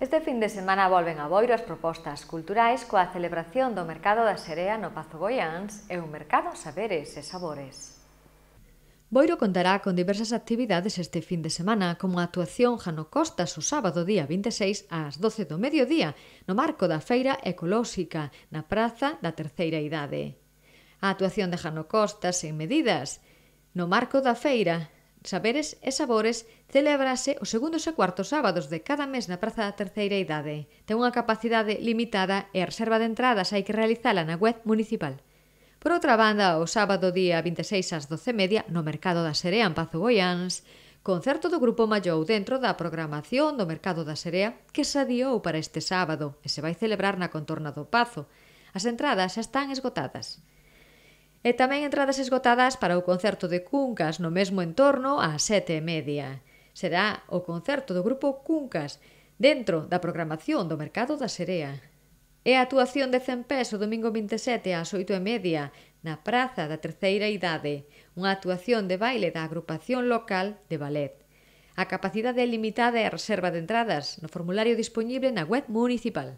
Este fin de semana volven a Boiro as propostas culturais coa celebración do Mercado da Serea no Pazo Goiáns e un mercado saberes e sabores. Boiro contará con diversas actividades este fin de semana, como a actuación Jano Costas o sábado día 26 ás 12 do mediodía no marco da Feira Ecolóxica na Praza da Terceira Idade. A actuación de Jano Costas en Medidas no marco da Feira Saberes e Sabores celebrase os segundos e cuartos sábados de cada mes na Praza da Terceira Idade. Ten unha capacidade limitada e a reserva de entradas hai que realizala na web municipal. Por outra banda, o sábado día 26 ás 12:30 no Mercado da Serea en Pazo Goiáns, concerto do Grupo Mallou dentro da programación do Mercado da Serea que se adiou para este sábado e se vai celebrar na contorna do Pazo. As entradas xa están esgotadas e tamén entradas esgotadas para o concerto de Cuncas no mesmo entorno a sete e media. Será o concerto do grupo Cuncas dentro da programación do Mercado da Serea. E a actuación de Cempés o domingo 27 ás 8 e media na Praza da Terceira Idade, unha actuación de baile da agrupación local de ballet. A capacidade é limitada e a reserva de entradas no formulario dispoñible na web municipal.